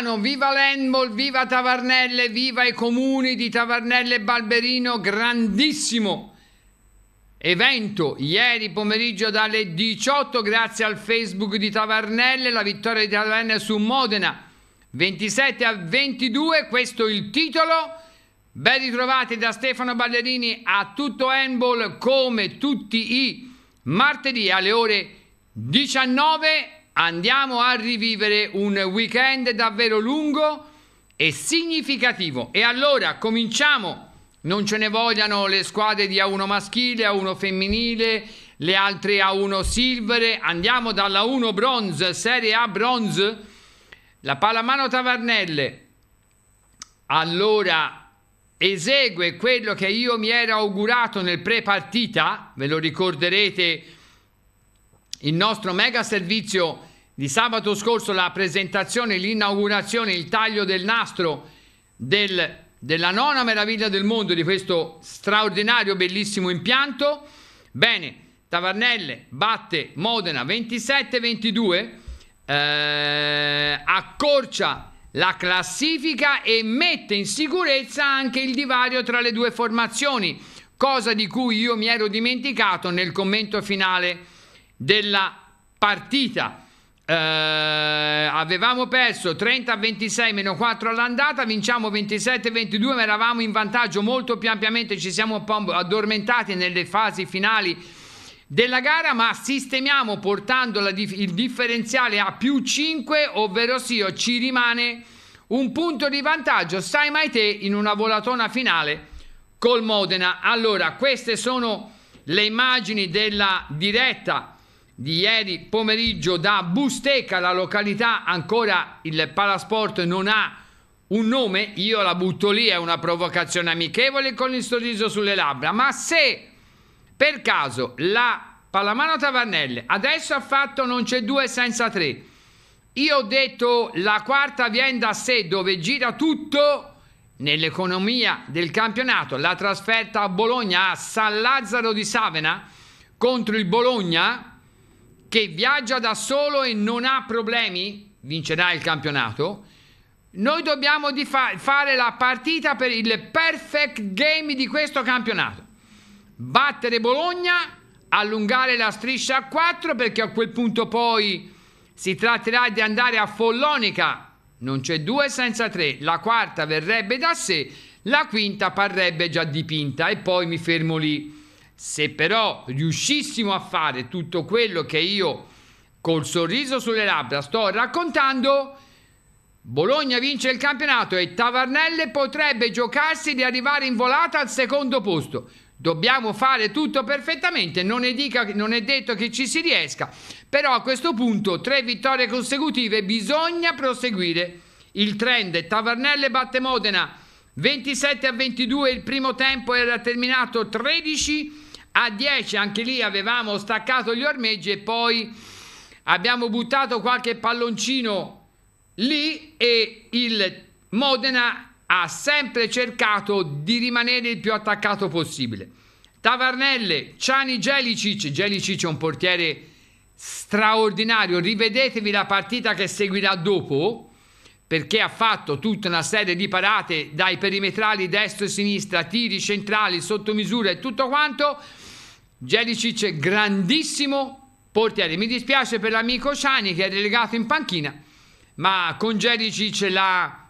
Milano, viva l'Enmol, viva Tavarnelle, viva i comuni di Tavarnelle e Balberino, grandissimo evento ieri pomeriggio dalle 18 grazie al Facebook di Tavarnelle, la vittoria di Tavarnelle su Modena 27 a 22, questo è il titolo. Ben ritrovati da Stefano Ballerini a tutto Handball come tutti i martedì alle ore 19 andiamo a rivivere un weekend davvero lungo e significativo. E allora cominciamo. Non ce ne vogliano le squadre di A1 maschile, A1 femminile, le altre A1 silvere. Andiamo dalla 1 bronze, Serie A bronze. La Palamano Tavernelle. Allora esegue quello che io mi ero augurato nel pre-partita, ve lo ricorderete, il nostro mega servizio di sabato scorso la presentazione, l'inaugurazione, il taglio del nastro del, della nona meraviglia del mondo di questo straordinario, bellissimo impianto. Bene, Tavarnelle batte Modena 27-22, eh, accorcia la classifica e mette in sicurezza anche il divario tra le due formazioni, cosa di cui io mi ero dimenticato nel commento finale della partita eh, avevamo perso 30 a 26 meno 4 all'andata, vinciamo 27 a 22, ma eravamo in vantaggio molto più ampiamente, ci siamo un po' addormentati nelle fasi finali della gara, ma sistemiamo portando la, il differenziale a più 5, ovvero sì, ci rimane un punto di vantaggio, stai mai te, in una volatona finale col Modena. Allora, queste sono le immagini della diretta di ieri pomeriggio da Busteca, la località ancora il Palasport non ha un nome, io la butto lì, è una provocazione amichevole con il sorriso sulle labbra, ma se per caso la Pallamano Tavannelle adesso ha fatto non c'è due senza tre, io ho detto la quarta viene da sé dove gira tutto nell'economia del campionato, la trasferta a Bologna a San Lazzaro di Savena contro il Bologna che viaggia da solo e non ha problemi, vincerà il campionato. Noi dobbiamo difa- fare la partita per il perfect game di questo campionato. Battere Bologna, allungare la striscia a 4 perché a quel punto poi si tratterà di andare a Follonica. Non c'è due senza tre, la quarta verrebbe da sé, la quinta parrebbe già dipinta e poi mi fermo lì. Se però riuscissimo a fare tutto quello che io col sorriso sulle labbra sto raccontando, Bologna vince il campionato e Tavarnelle potrebbe giocarsi di arrivare in volata al secondo posto. Dobbiamo fare tutto perfettamente, non è, dica, non è detto che ci si riesca, però a questo punto tre vittorie consecutive bisogna proseguire. Il trend Tavarnelle batte Modena 27 a 22, il primo tempo era terminato 13 a 22 a 10 anche lì avevamo staccato gli ormeggi e poi abbiamo buttato qualche palloncino lì e il Modena ha sempre cercato di rimanere il più attaccato possibile. Tavarnelle, Ciani Gelicic, Gelicic è un portiere straordinario, rivedetevi la partita che seguirà dopo perché ha fatto tutta una serie di parate dai perimetrali destro e sinistra, tiri centrali, sottomisura e tutto quanto. Gelicic è grandissimo portiere. Mi dispiace per l'amico Ciani che è relegato in panchina, ma con Gelicic la...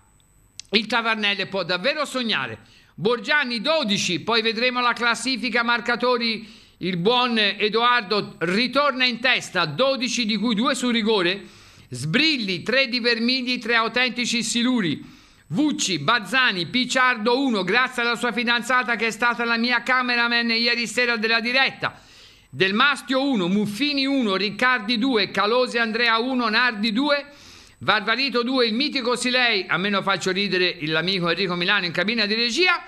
il Tavarnelle può davvero sognare. Borgiani 12, poi vedremo la classifica marcatori. Il buon Edoardo ritorna in testa, 12 di cui 2 su rigore. Sbrilli, 3 di Vermigli, 3 autentici Siluri. Vucci, Bazzani, Picciardo 1, grazie alla sua fidanzata che è stata la mia cameraman ieri sera della diretta. Del Mastio 1, Muffini 1, Riccardi 2, Calosi Andrea 1, Nardi 2, Varvarito 2, il mitico Silei, a me lo faccio ridere l'amico Enrico Milano in cabina di regia,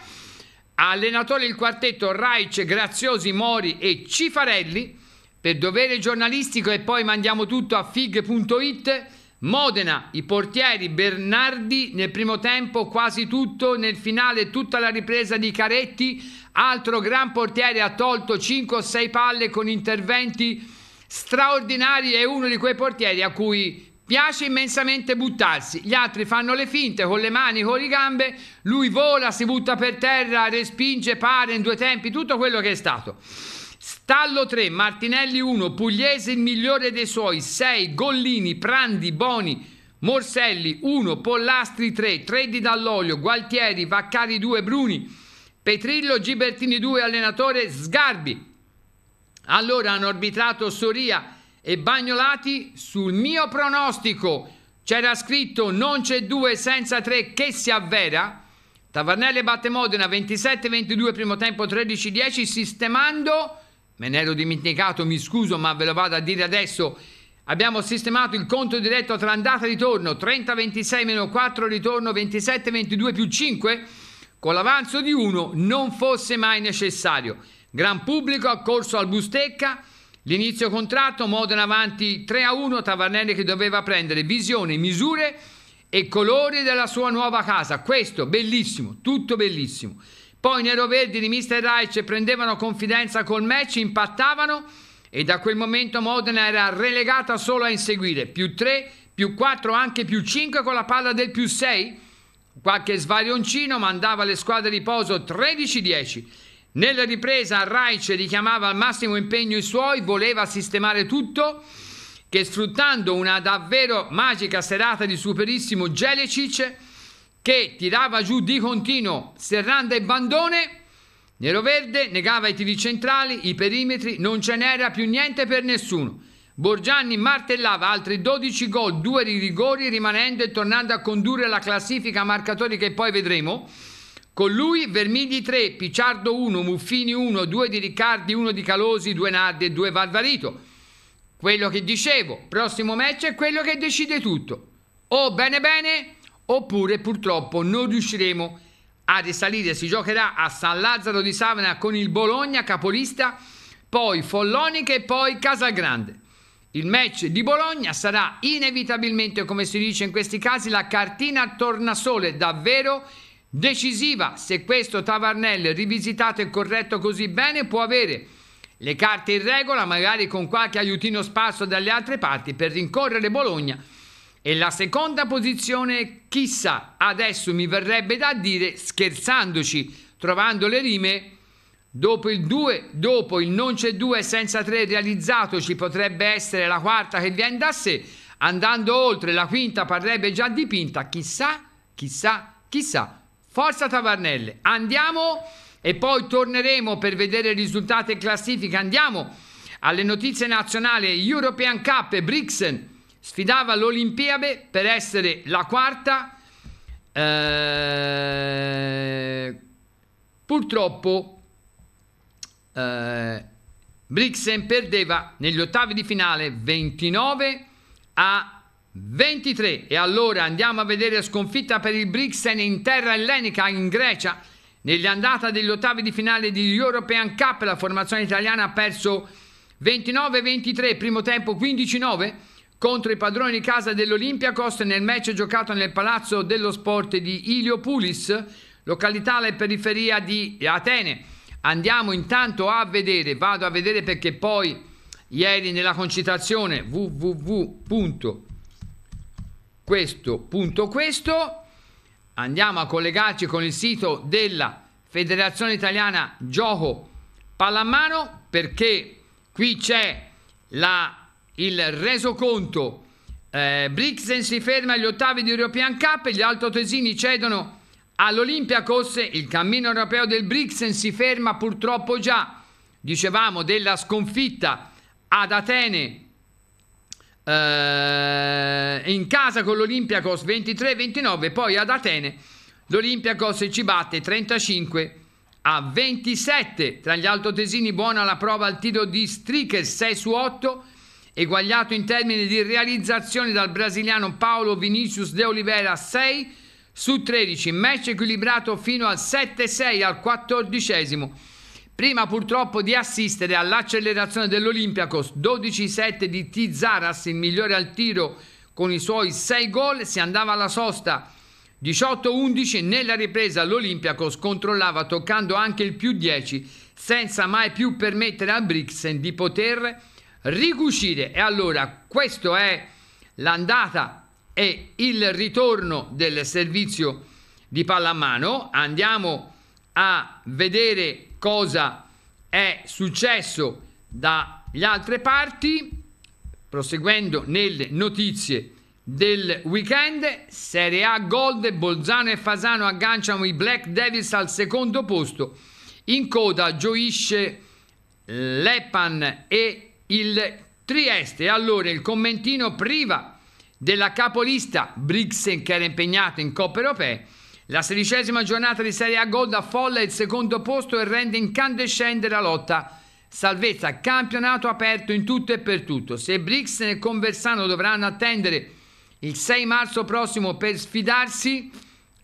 allenatore del quartetto Raic, Graziosi, Mori e Cifarelli, per dovere giornalistico e poi mandiamo tutto a fig.it Modena, i portieri Bernardi nel primo tempo quasi tutto, nel finale tutta la ripresa di Caretti, altro gran portiere ha tolto 5 o 6 palle con interventi straordinari è uno di quei portieri a cui piace immensamente buttarsi, gli altri fanno le finte con le mani, con le gambe, lui vola, si butta per terra, respinge, pare in due tempi, tutto quello che è stato. Stallo 3, Martinelli 1, Pugliese il migliore dei suoi, 6, Gollini, Prandi, Boni, Morselli 1, Pollastri 3, Treddi dall'olio, Gualtieri, Vaccari 2, Bruni, Petrillo, Gibertini 2, allenatore, Sgarbi. Allora hanno arbitrato Soria e Bagnolati sul mio pronostico. C'era scritto non c'è 2 senza 3 che si avvera. Tavernelle batte Modena 27-22 primo tempo 13-10 sistemando Me ne ero dimenticato, mi scuso, ma ve lo vado a dire adesso. Abbiamo sistemato il conto diretto tra andata e ritorno, 30-26 meno 4 ritorno, 27-22 più 5, con l'avanzo di 1 non fosse mai necessario. Gran pubblico accorso al Bustecca, l'inizio contratto, Modena avanti 3-1, Tavarnelli che doveva prendere visione, misure e colori della sua nuova casa. Questo, bellissimo, tutto bellissimo. Poi i neroverdi di Mr. Reich prendevano confidenza col match, impattavano e da quel momento Modena era relegata solo a inseguire più 3, più 4, anche più 5 con la palla del più 6. Qualche svarioncino mandava le squadre di poso 13-10. Nella ripresa Reich richiamava al massimo impegno i suoi, voleva sistemare tutto che sfruttando una davvero magica serata di superissimo Gelecic che tirava giù di continuo Serranda e Bandone, Nero Verde negava i tiri centrali, i perimetri, non ce n'era più niente per nessuno. Borgianni martellava altri 12 gol, due rigori rimanendo e tornando a condurre la classifica marcatori che poi vedremo. Con lui Vermigli 3, Picciardo 1, Muffini 1, 2 di Riccardi, 1 di Calosi, 2 Nardi e 2 Valvarito. Quello che dicevo, prossimo match è quello che decide tutto. Oh bene bene! oppure purtroppo non riusciremo a risalire. Si giocherà a San Lazzaro di Savena con il Bologna capolista, poi Follonica e poi Casalgrande. Il match di Bologna sarà inevitabilmente, come si dice in questi casi, la cartina tornasole davvero decisiva. Se questo Tavarnel rivisitato e corretto così bene può avere le carte in regola, magari con qualche aiutino sparso dalle altre parti per rincorrere Bologna e la seconda posizione, chissà, adesso mi verrebbe da dire, scherzandoci, trovando le rime, dopo il 2, dopo il non c'è 2 senza 3 realizzato ci potrebbe essere la quarta che viene da sé, andando oltre la quinta parrebbe già dipinta, chissà, chissà, chissà. Forza Tavarnelle, andiamo e poi torneremo per vedere risultati e classifica, andiamo alle notizie nazionali European Cup e Brixen sfidava l'Olimpiade per essere la quarta. Eh, purtroppo eh, Brixen perdeva negli ottavi di finale 29 a 23 e allora andiamo a vedere sconfitta per il Brixen in terra ellenica in Grecia nell'andata degli ottavi di finale di European Cup la formazione italiana ha perso 29-23 primo tempo 15-9 contro i padroni di casa dell'Olympiakos nel match giocato nel Palazzo dello Sport di Iliopulis, località alla periferia di Atene. Andiamo intanto a vedere, vado a vedere perché poi ieri nella concitazione www.questo.questo andiamo a collegarci con il sito della Federazione Italiana Gioco Pallamano perché qui c'è la il resoconto. Eh, Brixen si ferma agli ottavi di European Cup, gli altotesini cedono all'Olympiakos, il cammino europeo del Brixen si ferma purtroppo già, dicevamo, della sconfitta ad Atene eh, in casa con l'Olympiakos 23-29, poi ad Atene l'Olympiakos ci batte 35 a 27 tra gli altotesini buona la prova al tiro di Stricker 6 su 8 eguagliato in termini di realizzazione dal brasiliano Paolo Vinicius de Oliveira 6 su 13, match equilibrato fino al 7-6 al 14 prima purtroppo di assistere all'accelerazione dell'Olympiacos 12-7 di Tizaras, il migliore al tiro con i suoi 6 gol, si andava alla sosta 18-11 nella ripresa l'Olympiacos controllava toccando anche il più 10 senza mai più permettere al Brixen di poter ricucite. E allora questo è l'andata e il ritorno del servizio di pallamano. Andiamo a vedere cosa è successo dagli altre parti. Proseguendo nelle notizie del weekend, Serie A Gold, Bolzano e Fasano agganciano i Black Devils al secondo posto. In coda gioisce Lepan e il Trieste allora il commentino priva della capolista Brixen che era impegnata in Coppa Europea la sedicesima giornata di Serie A Gold affolla il secondo posto e rende incandescente la lotta. Salvezza, campionato aperto in tutto e per tutto. Se Brixen e Conversano dovranno attendere il 6 marzo prossimo per sfidarsi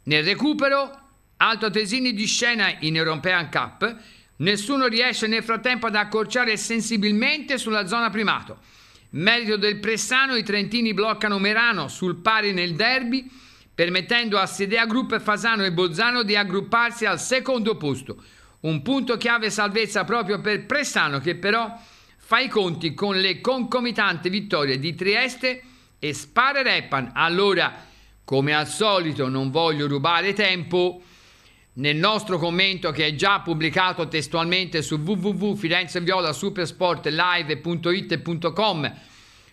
nel recupero, Alto Tesini di scena in European Cup Nessuno riesce nel frattempo ad accorciare sensibilmente sulla zona primato. Merito del Pressano, i trentini bloccano Merano sul pari nel derby, permettendo a Sedea Group, Fasano e Bozzano di aggrupparsi al secondo posto. Un punto chiave salvezza proprio per Pressano che però fa i conti con le concomitanti vittorie di Trieste e Spare Reppan. Allora, come al solito, non voglio rubare tempo nel nostro commento che è già pubblicato testualmente su www.firenzeviolasupersportlive.it.com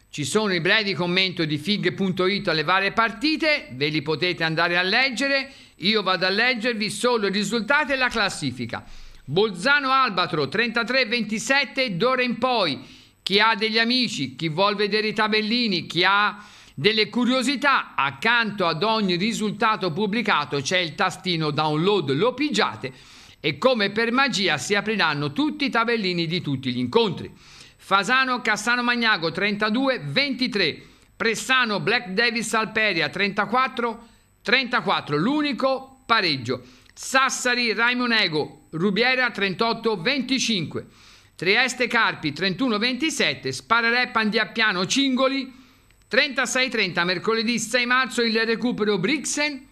ci sono i brevi commenti di fig.it alle varie partite, ve li potete andare a leggere, io vado a leggervi solo i risultati e la classifica. Bolzano Albatro 33-27 d'ora in poi, chi ha degli amici, chi vuol vedere i tabellini, chi ha delle curiosità, accanto ad ogni risultato pubblicato c'è il tastino download, lo pigiate e come per magia si apriranno tutti i tabellini di tutti gli incontri. Fasano Cassano Magnago 32 23, Pressano Black Davis Alperia 34 34, l'unico pareggio. Sassari Raimonego Rubiera 38 25, Trieste Carpi 31 27, Sparerè Pandiappiano Cingoli 36-30 mercoledì 6 marzo il recupero Brixen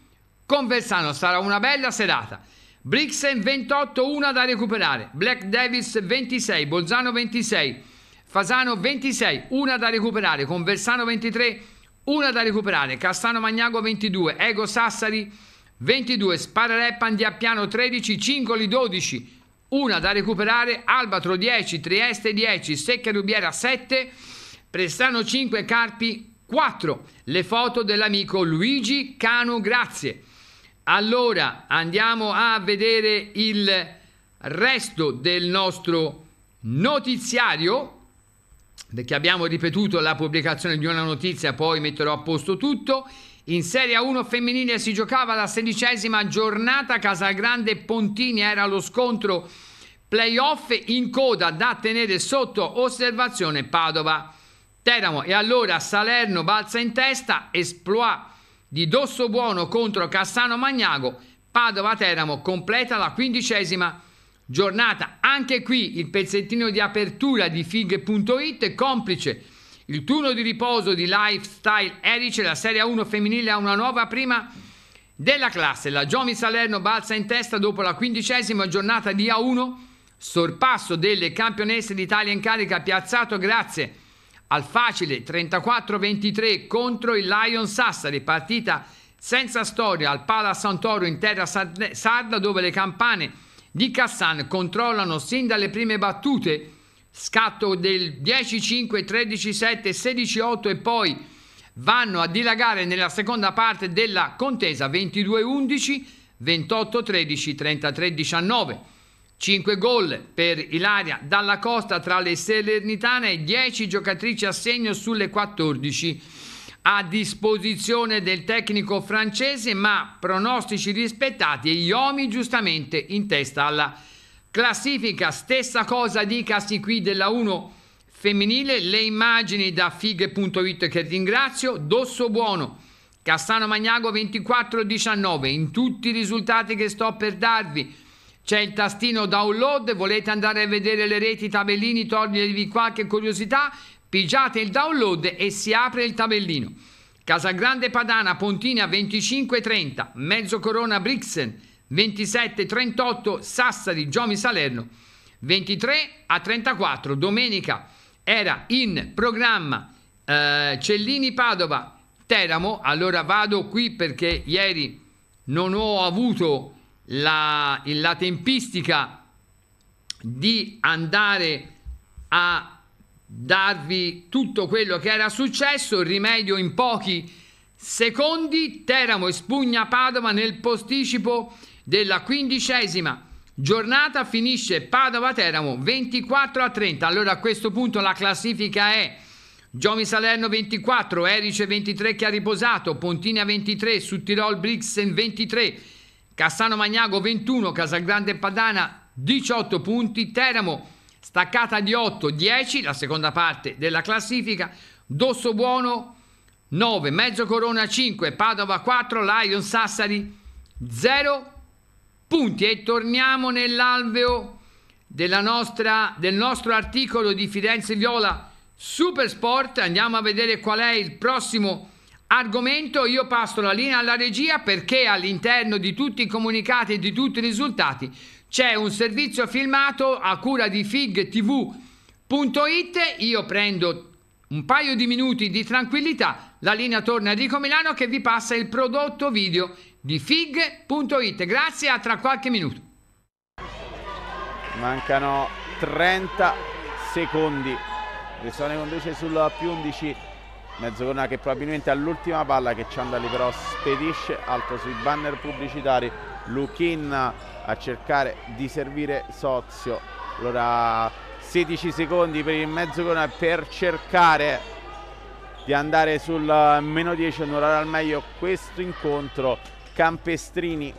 con Versano sarà una bella serata. Brixen 28 una da recuperare, Black Davis 26, Bolzano 26, Fasano 26 una da recuperare, Conversano 23 una da recuperare, Castano Magnago 22, Ego Sassari 22, Sparareppan di Appiano 13, Cingoli 12 una da recuperare, Albatro 10, Trieste 10, Secca Rubiera 7, Prestano 5, Carpi 4. Le foto dell'amico Luigi Cano Grazie. Allora andiamo a vedere il resto del nostro notiziario perché abbiamo ripetuto la pubblicazione di una notizia, poi metterò a posto tutto. In Serie 1 femminile si giocava la sedicesima giornata, Casagrande Pontini era lo scontro playoff in coda da tenere sotto osservazione Padova. Teramo e allora Salerno balza in testa, esploit di Dosso Buono contro Cassano Magnago, Padova-Teramo completa la quindicesima giornata. Anche qui il pezzettino di apertura di fig.it complice il turno di riposo di Lifestyle Erice, la Serie 1 femminile ha una nuova prima della classe. La Giomi Salerno balza in testa dopo la quindicesima giornata di A1, sorpasso delle campionesse d'Italia in carica piazzato grazie a al facile 34-23 contro il Lion Sassari, partita senza storia al Pala Santoro in terra sarda dove le campane di Cassan controllano sin dalle prime battute, scatto del 10-5, 13-7, 16-8 e poi vanno a dilagare nella seconda parte della contesa 22-11, 28-13, 33-19. 5 gol per Ilaria Dalla Costa tra le Salernitane, 10 giocatrici a segno sulle 14 a disposizione del tecnico francese, ma pronostici rispettati e Iomi giustamente in testa alla classifica. Stessa cosa dicasi qui della 1 femminile, le immagini da fighe.it che ringrazio, Dosso Buono, Cassano Magnago 24-19, in tutti i risultati che sto per darvi c'è il tastino download, volete andare a vedere le reti, i tabellini, togliervi qualche curiosità, pigiate il download e si apre il tabellino. Casagrande Padana, Pontina 25-30, Mezzo Corona Brixen 27-38, Sassari, Giomi Salerno 23-34. Domenica era in programma eh, Cellini Padova, Teramo. Allora vado qui perché ieri non ho avuto la, la tempistica di andare a darvi tutto quello che era successo, il rimedio in pochi secondi, Teramo espugna Padova nel posticipo della quindicesima giornata, finisce Padova-Teramo 24 a 30, allora a questo punto la classifica è Giomi Salerno 24, Erice 23 che ha riposato, Pontina 23, Suttirol Brixen 23, Cassano Magnago 21, Casalgrande Padana 18 punti, Teramo staccata di 8, 10, la seconda parte della classifica, Dosso Buono 9, Mezzo Corona 5, Padova 4, Lion Sassari 0 punti e torniamo nell'alveo nostra, del nostro articolo di Firenze Viola Supersport, andiamo a vedere qual è il prossimo argomento io passo la linea alla regia perché all'interno di tutti i comunicati e di tutti i risultati c'è un servizio filmato a cura di figtv.it, io prendo un paio di minuti di tranquillità, la linea torna a Rico Milano che vi passa il prodotto video di fig.it. Grazie, a tra qualche minuto. Mancano 30 secondi. Rissone conduce sul più 11 Mezzocorna che probabilmente all'ultima palla che Ciandali però spedisce, alto sui banner pubblicitari, Luchin a cercare di servire Sozio. Allora 16 secondi per il Mezzocorna per cercare di andare sul meno 10 onorare al meglio questo incontro Campestrini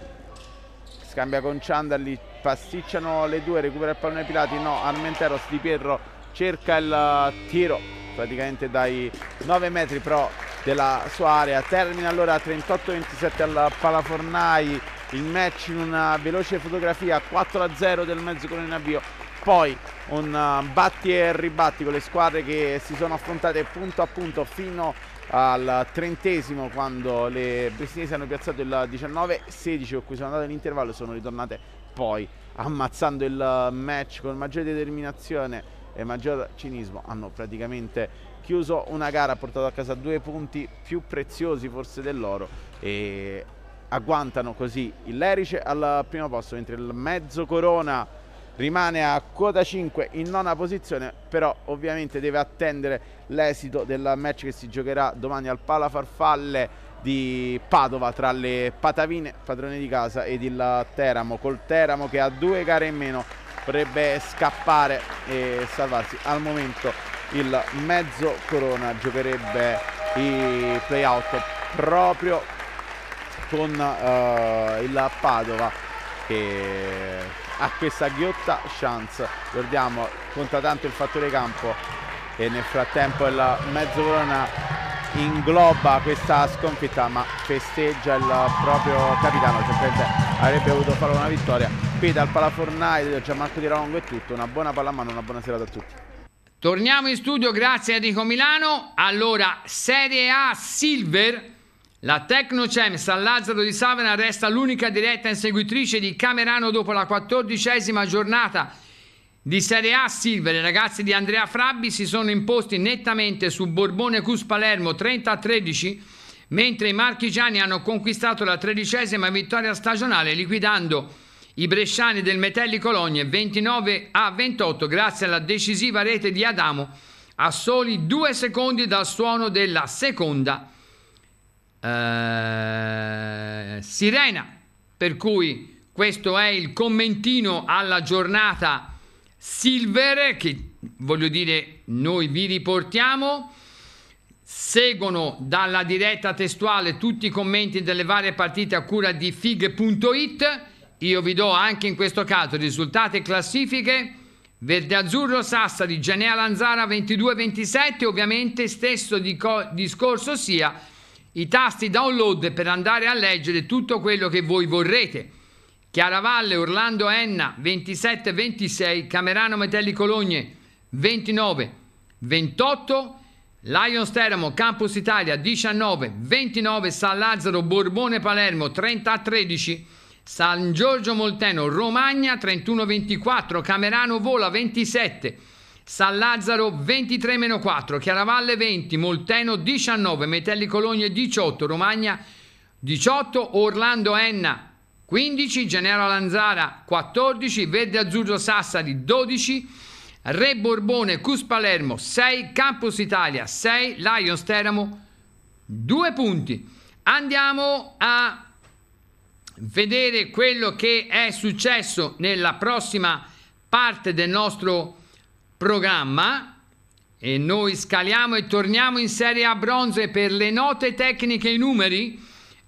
scambia con Ciandali pasticciano le due recupera il pallone Pilati no Armenteros Di Pierro cerca il tiro praticamente dai 9 metri però della sua area. Termina allora 38-27 al Palafornai il match in una veloce fotografia 4-0 del mezzo con in avvio. Poi un uh, batti e ribatti con le squadre che si sono affrontate punto a punto fino al trentesimo quando le bristinesi hanno piazzato il 19-16 con cui sono andate in intervallo sono ritornate poi ammazzando il uh, match con maggiore determinazione e maggior cinismo hanno praticamente chiuso una gara, portato a casa due punti più preziosi forse dell'oro e agguantano così il Lerice al primo posto, mentre il Mezzo Corona rimane a quota 5 in nona posizione, però ovviamente deve attendere l'esito del match che si giocherà domani al Pala Farfalle di Padova tra le Patavine, padrone di casa, ed il Teramo, col Teramo che ha due gare in meno dovrebbe scappare e salvarsi al momento il mezzo corona giocherebbe i playout proprio con uh, il Padova che ha questa ghiotta chance guardiamo conta tanto il fattore campo e nel frattempo il mezzo corona ingloba questa sconfitta ma festeggia il proprio capitano certamente avrebbe voluto fare una vittoria qui dal Palafornai Gianmarco Di Rongo è tutto una buona palla a mano una buona serata a tutti torniamo in studio grazie Enrico Milano allora Serie A Silver la Tecnocem San Lazzaro di Savena resta l'unica diretta inseguitrice di Camerano dopo la quattordicesima giornata di Serie A Silver, i ragazzi di Andrea Frabbi si sono imposti nettamente su Borbone Cus Palermo 30 a 13, mentre i marchigiani hanno conquistato la tredicesima vittoria stagionale liquidando i bresciani del Metelli Cologne 29 a 28 grazie alla decisiva rete di Adamo a soli due secondi dal suono della seconda eh, sirena. Per cui questo è il commentino alla giornata Silver, che voglio dire noi vi riportiamo, seguono dalla diretta testuale tutti i commenti delle varie partite a cura di fig.it, io vi do anche in questo caso risultati e classifiche, Verde Azzurro Sassari, Genea Lanzara 22-27, ovviamente stesso discorso sia i tasti download per andare a leggere tutto quello che voi vorrete. Chiaravalle, Orlando Enna 27-26, Camerano Metelli Cologne 29-28, Lions Teramo Campus Italia 19-29, San Lazzaro Borbone Palermo 30-13, San Giorgio Molteno Romagna 31-24, Camerano Vola 27, San Lazzaro 23-4, Chiaravalle 20, Molteno 19, Metelli Cologne 18, Romagna 18, Orlando Enna 15 Genera Lanzara 14 Verde Azzurro Sassari 12 Re Borbone Cus Palermo 6 Campus Italia 6 Lions Teramo 2 punti andiamo a vedere quello che è successo nella prossima parte del nostro programma e noi scaliamo e torniamo in Serie A bronze per le note tecniche e i numeri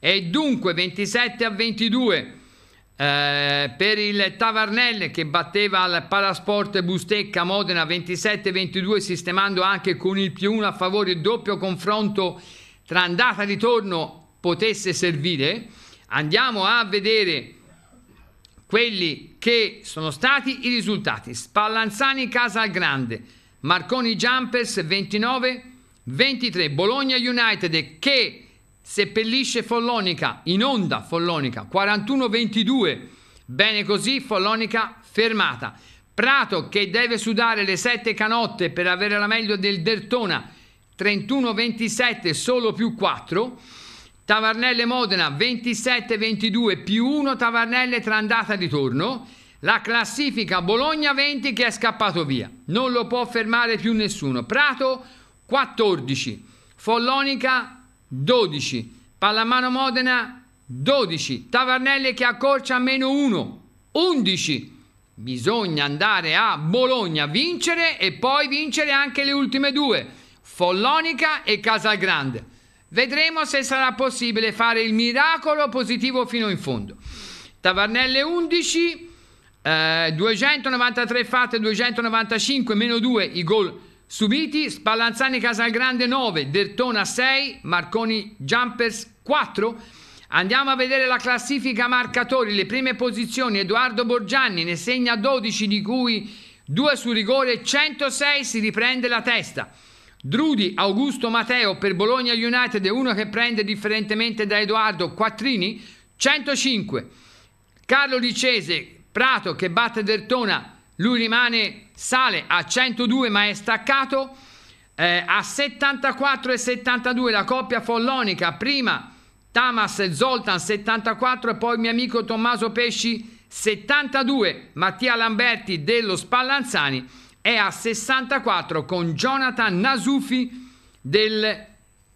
e dunque 27 a 22 eh, per il Tavarnelle che batteva al Parasport Bustecca Modena 27-22 sistemando anche con il più 1 a favore il doppio confronto tra andata e ritorno potesse servire. Andiamo a vedere quelli che sono stati i risultati. Spallanzani Casal Grande, Marconi Jumpers 29-23, Bologna United che seppellisce Follonica, in onda Follonica, 41-22, bene così Follonica fermata. Prato che deve sudare le sette canotte per avere la meglio del Dertona, 31-27 solo più 4. Tavarnelle Modena 27-22 più 1 Tavarnelle tra andata e ritorno. La classifica Bologna 20 che è scappato via. Non lo può fermare più nessuno. Prato 14. Follonica 12. Pallamano Modena 12. Tavernelli che accorcia a meno 1. 11. Bisogna andare a Bologna, vincere e poi vincere anche le ultime due, Follonica e Casalgrande. Vedremo se sarà possibile fare il miracolo positivo fino in fondo. Tavernelle 11, eh, 293 fatte, 295 meno 2 i gol Subiti, Spallanzani Casalgrande 9, Dertona 6, Marconi Jumpers 4. Andiamo a vedere la classifica marcatori, le prime posizioni. Edoardo Borgianni ne segna 12, di cui 2 su rigore, 106 si riprende la testa. Drudi, Augusto Matteo per Bologna United è uno che prende differentemente da Edoardo Quattrini, 105. Carlo Licese, Prato che batte Dertona lui rimane, sale a 102 ma è staccato, eh, a 74 e 72 la coppia follonica, prima Tamas Zoltan 74 e poi il mio amico Tommaso Pesci 72, Mattia Lamberti dello Spallanzani è a 64 con Jonathan Nasufi del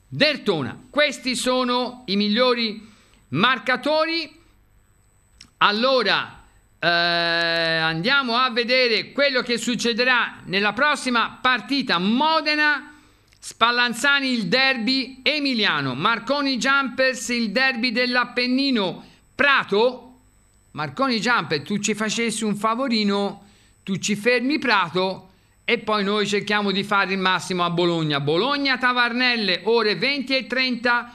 Dertona. Questi sono i migliori marcatori. Allora, eh, andiamo a vedere quello che succederà nella prossima partita Modena Spallanzani il derby emiliano Marconi Jumpers il derby dell'Appennino Prato Marconi Jumpers tu ci facessi un favorino tu ci fermi Prato e poi noi cerchiamo di fare il massimo a Bologna Bologna Tavarnelle ore 20 e 30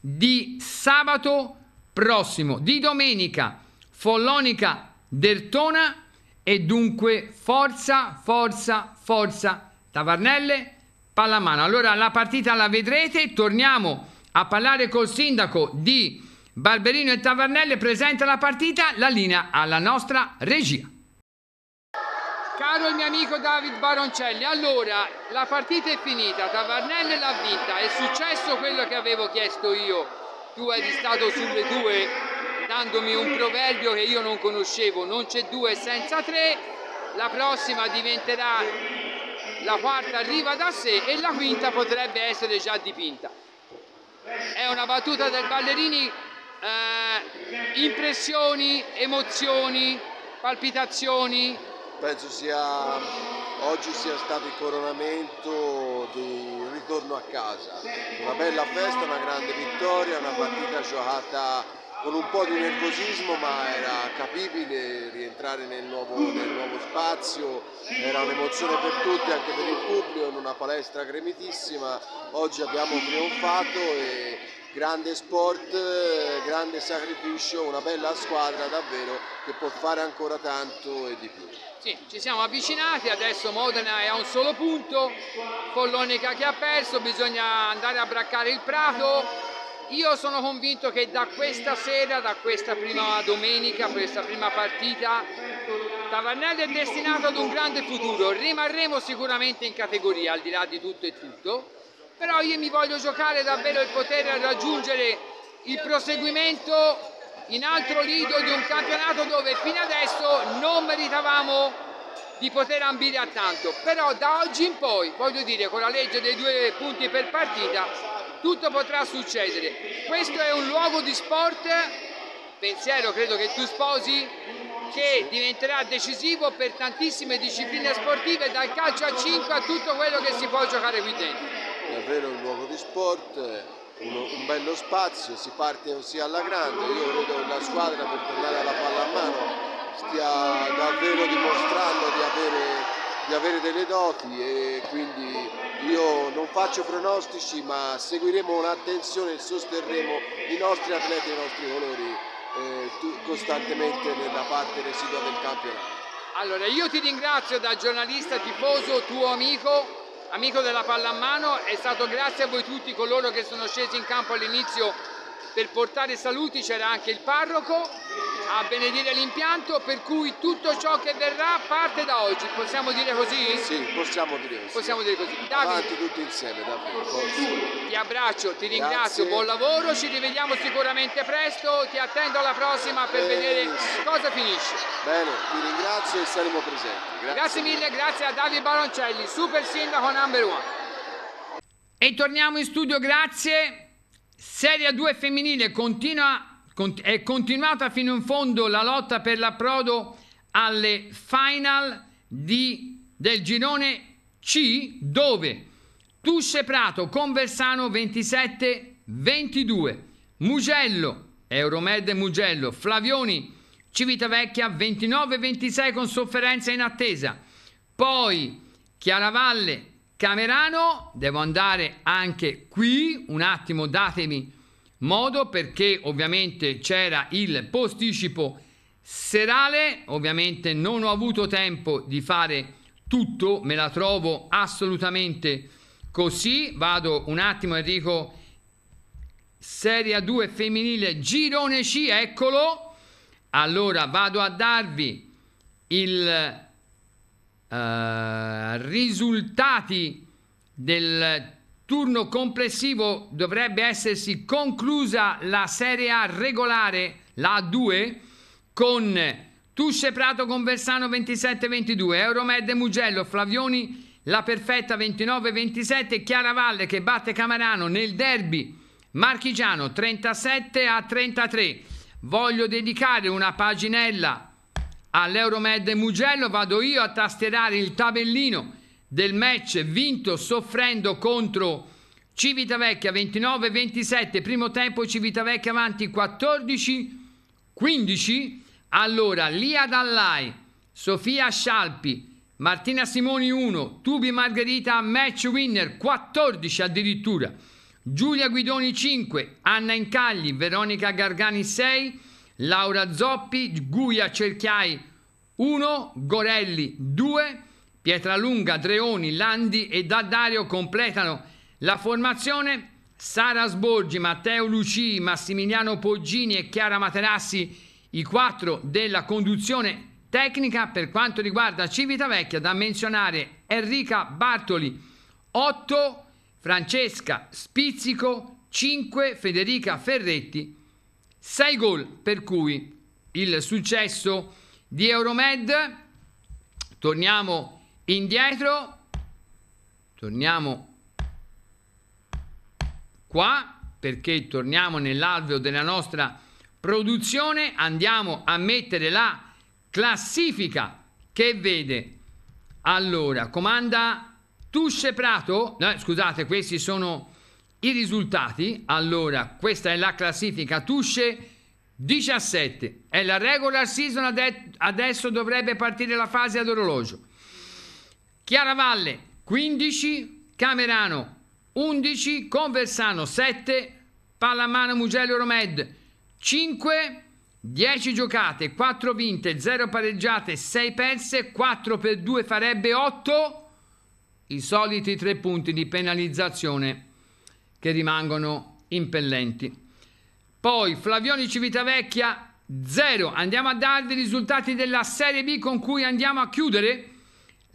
di sabato prossimo di domenica Follonica Dertona e dunque forza, forza, forza Tavarnelle, pallamano. Allora la partita la vedrete, torniamo a parlare col sindaco di Barberino e Tavarnelle, presenta la partita, la linea alla nostra regia. Caro il mio amico David Baroncelli, allora la partita è finita, Tavarnelle l'ha vinta, è successo quello che avevo chiesto io, tu eri stato sulle due dandomi un proverbio che io non conoscevo, non c'è due senza tre, la prossima diventerà la quarta arriva da sé e la quinta potrebbe essere già dipinta. È una battuta del ballerini, eh, impressioni, emozioni, palpitazioni. Penso sia oggi sia stato il coronamento di ritorno a casa, una bella festa, una grande vittoria, una partita giocata con un po' di nervosismo ma era capibile rientrare nel nuovo, nel nuovo spazio, era un'emozione per tutti, anche per il pubblico, in una palestra gremitissima, oggi abbiamo trionfato e grande sport, grande sacrificio, una bella squadra davvero che può fare ancora tanto e di più. Sì, ci siamo avvicinati, adesso Modena è a un solo punto, Follonica che ha perso, bisogna andare a braccare il Prato, io sono convinto che da questa sera, da questa prima domenica, questa prima partita, Tavernello è destinato ad un grande futuro. Rimarremo sicuramente in categoria, al di là di tutto e tutto, però io mi voglio giocare davvero il poter raggiungere il proseguimento in altro lido di un campionato dove fino adesso non meritavamo di poter ambire a tanto, però da oggi in poi, voglio dire, con la legge dei due punti per partita, tutto potrà succedere. Questo è un luogo di sport, pensiero credo che tu sposi, che diventerà decisivo per tantissime discipline sportive, dal calcio a 5 a tutto quello che si può giocare qui dentro. Davvero un luogo di sport, uno, un bello spazio, si parte così alla grande, io credo che la squadra per tornare alla palla a mano stia davvero dimostrando di avere di avere delle doti e quindi io non faccio pronostici ma seguiremo l'attenzione e sosterremo i nostri atleti e i nostri colori eh, costantemente nella parte residua del campionato. Allora io ti ringrazio da giornalista tifoso, tuo amico, amico della pallamano, è stato grazie a voi tutti coloro che sono scesi in campo all'inizio per portare saluti, c'era anche il parroco a benedire l'impianto per cui tutto ciò che verrà parte da oggi, possiamo dire così? Sì, possiamo dire così. Possiamo dire così. Davide, tutti insieme, davvero. Davide. Ti abbraccio, ti ringrazio, Grazie. buon lavoro, ci rivediamo sicuramente presto, ti attendo alla prossima per Benissimo. vedere cosa finisce. Bene, ti ringrazio e saremo presenti. Grazie, grazie mille, grazie a Davide Baroncelli, super sindaco number one. E torniamo in studio, grazie. Serie 2 femminile continua è continuata fino in fondo la lotta per l'approdo alle final di, del girone C dove Tusce Prato Conversano 27-22, Mugello, Euromed Mugello, Flavioni Civitavecchia 29-26 con sofferenza in attesa, poi Chiaravalle Camerano, devo andare anche qui, un attimo datemi modo perché ovviamente c'era il posticipo serale, ovviamente non ho avuto tempo di fare tutto, me la trovo assolutamente così, vado un attimo Enrico Serie 2 femminile girone C, eccolo. Allora vado a darvi il eh, risultati del turno complessivo dovrebbe essersi conclusa la Serie A regolare, la 2 con Tusce Prato con Versano 27-22, Euromed Mugello, Flavioni la perfetta 29-27, Chiaravalle che batte Camarano nel derby marchigiano 37 33. Voglio dedicare una paginella all'Euromed Mugello, vado io a tasterare il tabellino del match vinto soffrendo contro Civitavecchia 29-27, primo tempo Civitavecchia avanti 14-15. Allora Lia Dallai, Sofia Scialpi, Martina Simoni 1, Tubi Margherita match winner 14 addirittura. Giulia Guidoni 5, Anna Incagli, Veronica Gargani 6, Laura Zoppi, Guia Cerchiai 1, Gorelli 2, Pietralunga, Dreoni, Landi e Daddario completano la formazione. Sara Sborgi, Matteo Luci, Massimiliano Poggini e Chiara Materassi, i quattro della conduzione tecnica. Per quanto riguarda Civitavecchia, da menzionare Enrica Bartoli, 8, Francesca Spizzico, 5, Federica Ferretti, 6 gol. Per cui il successo di Euromed. Torniamo indietro, torniamo qua perché torniamo nell'alveo della nostra produzione, andiamo a mettere la classifica che vede allora comanda Tusce Prato, no, scusate questi sono i risultati, allora questa è la classifica Tusce 17, è la regular season adesso dovrebbe partire la fase ad orologio. Chiaravalle 15, Camerano 11, Conversano 7, Pallamano Mugello Romed 5, 10 giocate, 4 vinte, 0 pareggiate, 6 perse, 4 per 2 farebbe 8. I soliti 3 punti di penalizzazione che rimangono impellenti. Poi Flavioni Civitavecchia 0. Andiamo a darvi i risultati della Serie B con cui andiamo a chiudere.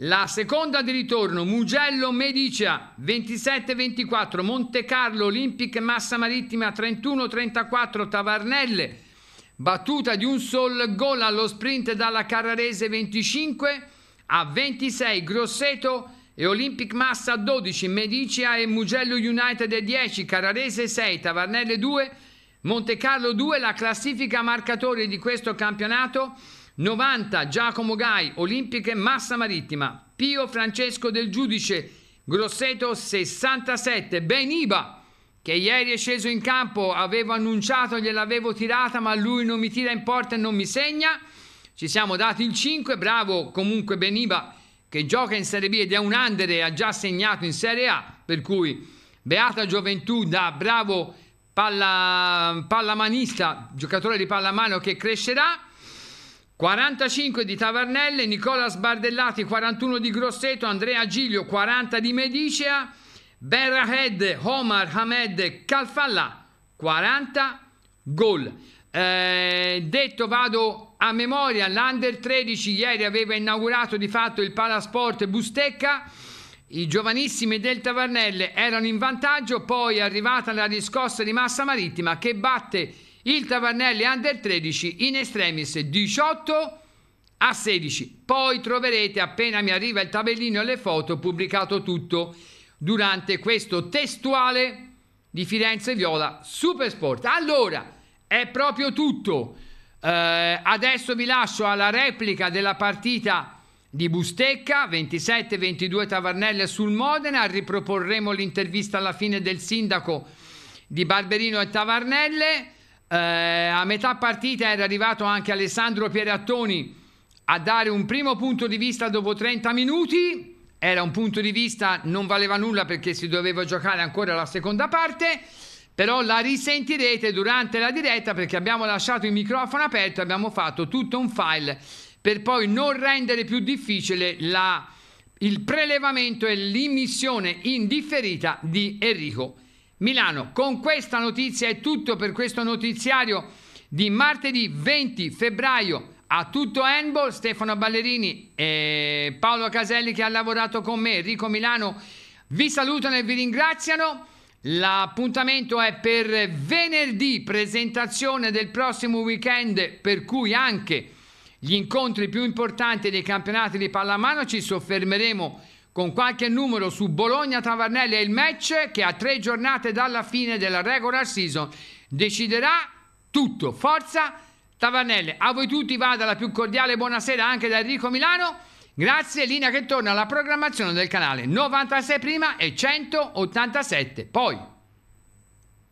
La seconda di ritorno, Mugello Medicia 27-24, Monte Carlo Olympic Massa Marittima 31-34, Tavarnelle, battuta di un sol gol allo sprint dalla Carrarese 25 a 26, Grosseto e Olympic Massa 12, Medicia e Mugello United 10, Carrarese 6, Tavarnelle 2, Monte Carlo 2, la classifica marcatore di questo campionato 90 Giacomo Gai, Olimpiche Massa Marittima, Pio Francesco del Giudice, Grosseto 67, Ben Iba che ieri è sceso in campo, avevo annunciato, gliel'avevo tirata ma lui non mi tira in porta e non mi segna, ci siamo dati il 5, bravo comunque Ben Iba che gioca in Serie B ed è un under e ha già segnato in Serie A, per cui beata gioventù da bravo palla, pallamanista, giocatore di pallamano che crescerà. 45 di Tavarnelle, Nicola Sbardellati 41 di Grosseto, Andrea Giglio 40 di Medicea, Berrahed, Omar Hamed Calfalla 40 gol. Eh, detto vado a memoria, l'Under 13 ieri aveva inaugurato di fatto il Palasport Bustecca. I giovanissimi del Tavarnelle erano in vantaggio, poi è arrivata la riscossa di Massa Marittima che batte il Tavarnelli Under 13 in extremis 18 a 16. Poi troverete, appena mi arriva il tabellino e le foto, pubblicato tutto durante questo testuale di Firenze Viola Supersport. Allora, è proprio tutto. Eh, adesso vi lascio alla replica della partita di Bustecca, 27-22 Tavarnelle sul Modena, riproporremo l'intervista alla fine del sindaco di Barberino e Tavarnelle eh, a metà partita era arrivato anche Alessandro Pierattoni a dare un primo punto di vista dopo 30 minuti. Era un punto di vista, non valeva nulla perché si doveva giocare ancora la seconda parte però la risentirete durante la diretta perché abbiamo lasciato il microfono aperto, e abbiamo fatto tutto un file per poi non rendere più difficile la, il prelevamento e l'immissione indifferita di Enrico Milano. Con questa notizia è tutto per questo notiziario di martedì 20 febbraio. A tutto Handball, Stefano Ballerini e Paolo Caselli che ha lavorato con me, Enrico Milano, vi salutano e vi ringraziano. L'appuntamento è per venerdì, presentazione del prossimo weekend, per cui anche gli incontri più importanti dei campionati di pallamano ci soffermeremo con qualche numero su Bologna Tavernelli e il match che a tre giornate dalla fine della regular season deciderà tutto. Forza Tavernelli, a voi tutti vada la più cordiale buonasera anche da Enrico Milano. Grazie, linea che torna alla programmazione del canale 96 prima e 187 poi.